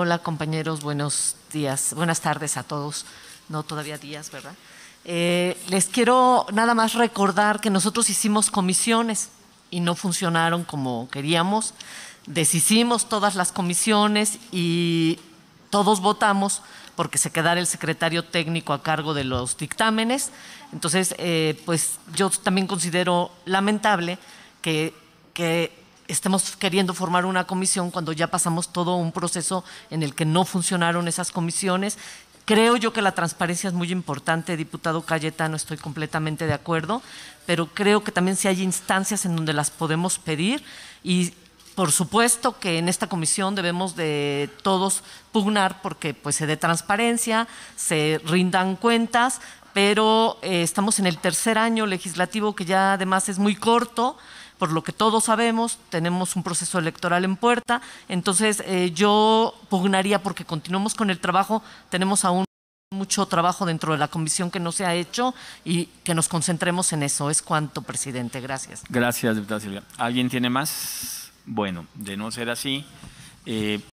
Hola compañeros, buenos días, buenas tardes a todos. No todavía días, ¿verdad? Eh, les quiero nada más recordar que nosotros hicimos comisiones y no funcionaron como queríamos. Deshicimos todas las comisiones y todos votamos porque se quedara el secretario técnico a cargo de los dictámenes. Entonces, eh, pues yo también considero lamentable que, que estemos queriendo formar una comisión cuando ya pasamos todo un proceso en el que no funcionaron esas comisiones. Creo yo que la transparencia es muy importante, diputado Cayetano, estoy completamente de acuerdo, pero creo que también si hay instancias en donde las podemos pedir y por supuesto que en esta comisión debemos de todos pugnar porque pues se dé transparencia, se rindan cuentas, pero eh, estamos en el tercer año legislativo que ya además es muy corto por lo que todos sabemos, tenemos un proceso electoral en puerta, entonces eh, yo pugnaría porque continuemos con el trabajo, tenemos aún mucho trabajo dentro de la comisión que no se ha hecho y que nos concentremos en eso. Es cuanto, presidente. Gracias. Gracias, diputada Silvia. ¿Alguien tiene más? Bueno, de no ser así. Eh,